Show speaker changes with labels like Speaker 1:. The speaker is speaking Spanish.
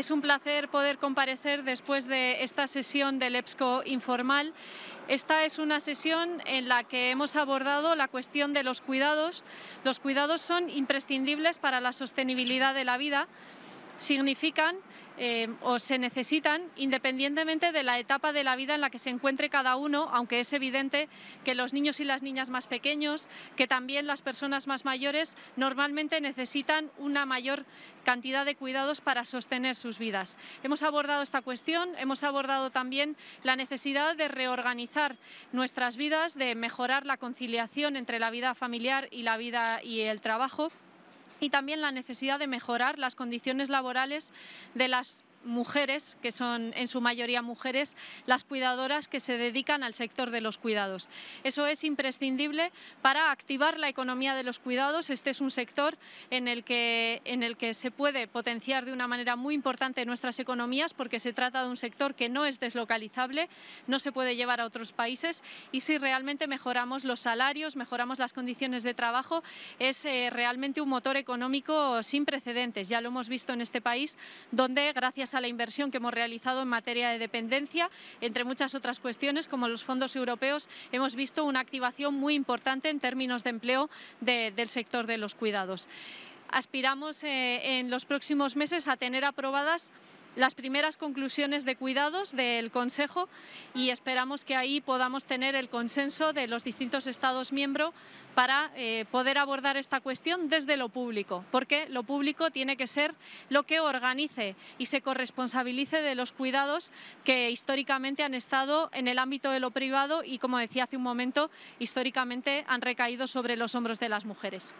Speaker 1: Es un placer poder comparecer después de esta sesión del EPSCO informal. Esta es una sesión en la que hemos abordado la cuestión de los cuidados. Los cuidados son imprescindibles para la sostenibilidad de la vida. Significan Em, o se necesitan independientemente de la etapa de la vida en la que se encuentre cada uno, aunque es evidente que los niños y las niñas más pequeños, que también las personas más mayores, normalmente necesitan una mayor cantidad de cuidados para sostener sus vidas. Hemos abordado esta cuestión, hemos abordado también la necesidad de reorganizar nuestras vidas, de mejorar la conciliación entre la vida familiar y la vida y el trabajo y también la necesidad de mejorar las condiciones laborales de las mujeres, que son en su mayoría mujeres, las cuidadoras que se dedican al sector de los cuidados. Eso es imprescindible para activar la economía de los cuidados. Este es un sector en el que, en el que se puede potenciar de una manera muy importante nuestras economías porque se trata de un sector que no es deslocalizable, no se puede llevar a otros países y si realmente mejoramos los salarios, mejoramos las condiciones de trabajo, es eh, realmente un motor económico sin precedentes. Ya lo hemos visto en este país donde gracias a la inversión que hemos realizado en materia de dependencia, entre muchas otras cuestiones como los fondos europeos, hemos visto una activación muy importante en términos de empleo del sector de los cuidados. Aspiramos eh, en los próximos meses a tener aprobadas las primeras conclusiones de cuidados del Consejo y esperamos que ahí podamos tener el consenso de los distintos Estados miembros para eh, poder abordar esta cuestión desde lo público, porque lo público tiene que ser lo que organice y se corresponsabilice de los cuidados que históricamente han estado en el ámbito de lo privado y, como decía hace un momento, históricamente han recaído sobre los hombros de las mujeres.